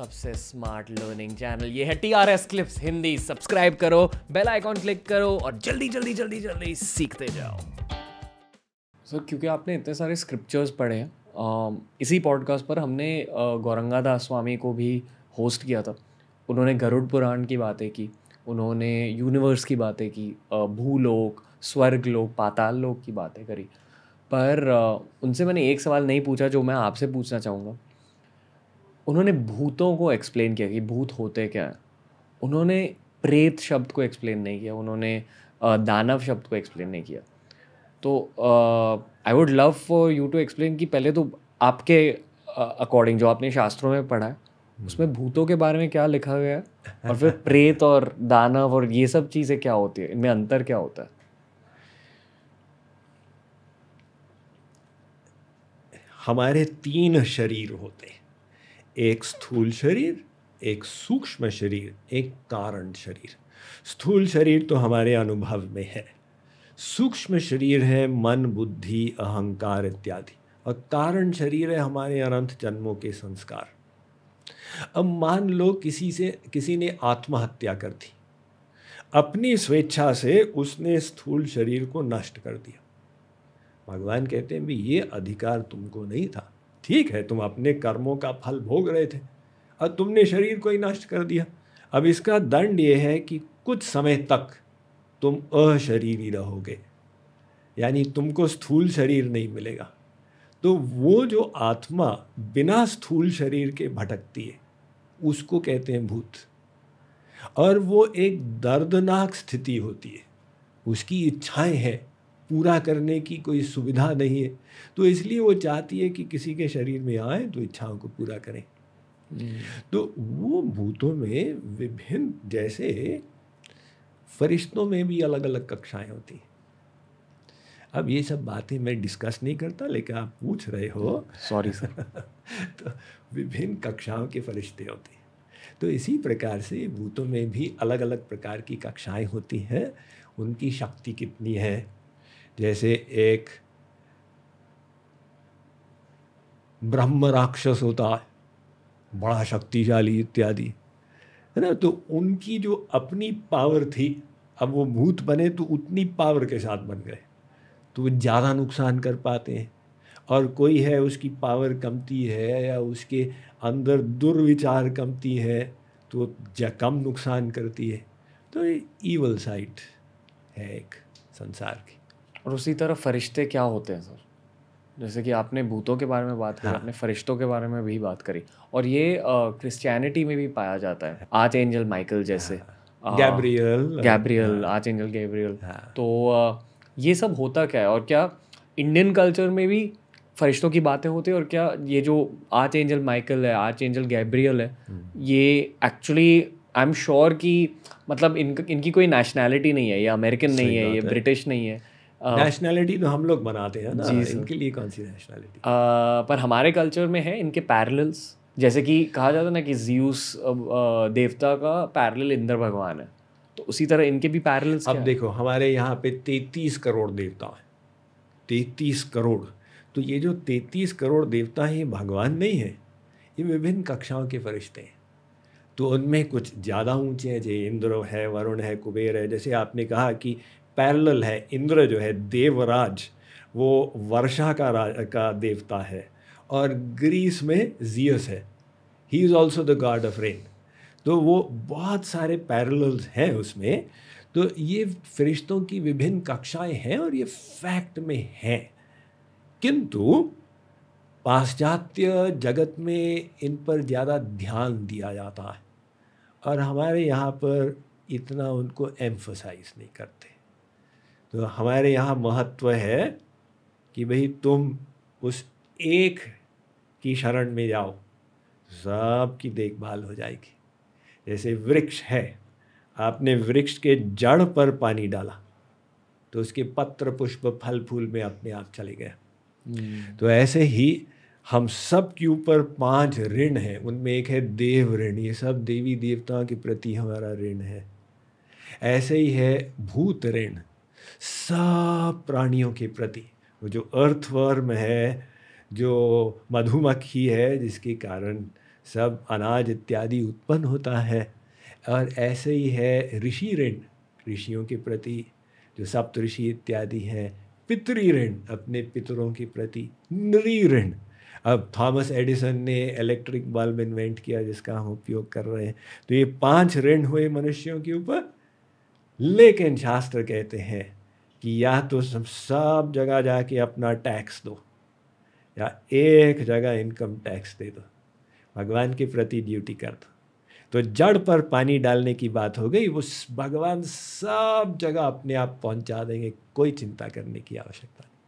सबसे smart learning channel ये है T R S clips Hindi subscribe करो बेल आइकॉन क्लिक करो और जल्दी जल्दी जल्दी जल्दी सीखते जाओ सर so, क्योंकि आपने इतने सारे स्क्रिप्चर्स पढ़े हैं um, इसी पॉडकास्ट पर हमने गौरंगा दास स्वामी को भी होस्ट किया था उन्होंने गरुड़ पुराण की बातें की उन्होंने यूनिवर्स की बातें की uh, भूलोक स्वर्ग लोक पाताल लोक की बातें करी पर uh, उनसे मैंने एक सवाल नहीं पूछा जो मैं आपसे पूछना चाहूँगा उन्होंने भूतों को एक्सप्लेन किया कि भूत होते क्या है उन्होंने प्रेत शब्द को एक्सप्लेन नहीं किया उन्होंने दानव शब्द को एक्सप्लेन नहीं किया तो I would love for you to explain कि पहले तो आपके अकॉर्डिंग uh, जो आपने शास्त्रों में पढ़ा है hmm. उसमें भूतों के बारे में क्या लिखा गया है और फिर प्रेत और दानव और ये सब चीज़ें क्या होती है इनमें अंतर क्या होता है हमारे तीन शरीर होते हैं एक स्थूल शरीर एक सूक्ष्म शरीर एक कारण शरीर स्थूल शरीर तो हमारे अनुभव में है सूक्ष्म शरीर है मन बुद्धि अहंकार इत्यादि और कारण शरीर है हमारे अनंत जन्मों के संस्कार अब मान लो किसी से किसी ने आत्महत्या कर दी अपनी स्वेच्छा से उसने स्थूल शरीर को नष्ट कर दिया भगवान कहते हैं भी ये अधिकार तुमको नहीं था ठीक है तुम अपने कर्मों का फल भोग रहे थे और तुमने शरीर को ही नष्ट कर दिया अब इसका दंड यह है कि कुछ समय तक तुम अशरीरी रहोगे यानी तुमको स्थूल शरीर नहीं मिलेगा तो वो जो आत्मा बिना स्थूल शरीर के भटकती है उसको कहते हैं भूत और वो एक दर्दनाक स्थिति होती है उसकी इच्छाएं हैं पूरा करने की कोई सुविधा नहीं है तो इसलिए वो चाहती है कि किसी के शरीर में आए तो इच्छाओं को पूरा करें हम्म। तो वो भूतों में विभिन्न जैसे फरिश्तों में भी अलग अलग कक्षाएं होती हैं अब ये सब बातें मैं डिस्कस नहीं करता लेकिन आप पूछ रहे हो सॉरी सर तो विभिन्न कक्षाओं के फरिश्ते होते हैं तो इसी प्रकार से भूतों में भी अलग अलग प्रकार की कक्षाएं होती हैं उनकी शक्ति कितनी है जैसे एक ब्रह्म राक्षस होता है बड़ा शक्तिशाली इत्यादि है ना तो उनकी जो अपनी पावर थी अब वो भूत बने तो उतनी पावर के साथ बन गए तो वो ज़्यादा नुकसान कर पाते हैं और कोई है उसकी पावर कमती है या उसके अंदर दुर्विचार कमती है तो कम नुकसान करती है तो ये ईवल साइट है एक संसार की और उसी तरह फरिश्ते क्या होते हैं सर जैसे कि आपने भूतों के बारे में बात करी हाँ। आपने फरिश्तों के बारे में भी बात करी और ये क्रिश्चियनिटी में भी पाया जाता है आर्च एंजल माइकल जैसे Gabriel Gabriel archangel Gabriel तो आ, ये सब होता क्या है और क्या इंडियन कल्चर में भी फरिश्तों की बातें होती है और क्या ये जो आर्च एंजल माइकल है आर्च एंजल गैब्रियल है हम्म। ये एक्चुअली आई एम श्योर कि मतलब इन इनकी कोई नेशनैलिटी नहीं है ये अमेरिकन नहीं है ये ब्रिटिश नहीं है नेशनैलिटी uh, तो हम लोग बनाते हैं ना जी इनके लिए कौन सी नेशनैलिटी uh, पर हमारे कल्चर में है इनके पैरल्स जैसे कि कहा जाता है ना कि जियूस uh, देवता का पैरल इंद्र भगवान है तो उसी तरह इनके भी पैरल अब देखो हमारे यहाँ पे तैतीस करोड़ देवता हैं तैतीस करोड़ तो ये जो तैतीस करोड़ देवता हैं ये भगवान नहीं है ये विभिन्न कक्षाओं के फरिश्ते हैं तो उनमें कुछ ज़्यादा ऊंचे हैं जैसे इंद्र है वरुण है कुबेर है जैसे आपने कहा कि पैरेलल है इंद्र जो है देवराज वो वर्षा का राज का देवता है और ग्रीस में जियस है he is also the god of rain तो वो बहुत सारे पैरेलल्स हैं उसमें तो ये फरिश्तों की विभिन्न कक्षाएं हैं और ये फैक्ट में हैं किंतु पाश्चात्य जगत में इन पर ज़्यादा ध्यान दिया जाता है और हमारे यहाँ पर इतना उनको एम्फोसाइज नहीं करते तो हमारे यहाँ महत्व है कि भाई तुम उस एक की शरण में जाओ सब की देखभाल हो जाएगी जैसे वृक्ष है आपने वृक्ष के जड़ पर पानी डाला तो उसके पत्र पुष्प फल फूल में अपने आप चले गए हम्म। तो ऐसे ही हम सब के ऊपर पांच ऋण हैं उनमें एक है देव ऋण ये सब देवी देवताओं के प्रति हमारा ऋण है ऐसे ही है भूत ऋण सब प्राणियों के प्रति वो जो अर्थवर्म है जो मधुमक्खी है जिसके कारण सब अनाज इत्यादि उत्पन्न होता है और ऐसे ही है ऋषि ऋण ऋषियों के प्रति जो सप्त ऋषि इत्यादि हैं पितरी ऋण अपने पितरों के प्रति नृ ऋण अब थॉमस एडिसन ने इलेक्ट्रिक बल्ब इन्वेंट किया जिसका हम उपयोग कर रहे हैं तो ये पांच ऋण हुए मनुष्यों के ऊपर लेकिन शास्त्र कहते हैं कि या तो सब जगह जाके अपना टैक्स दो या एक जगह इनकम टैक्स दे दो भगवान के प्रति ड्यूटी कर दो तो जड़ पर पानी डालने की बात हो गई वो भगवान सब जगह अपने आप पहुंचा देंगे कोई चिंता करने की आवश्यकता नहीं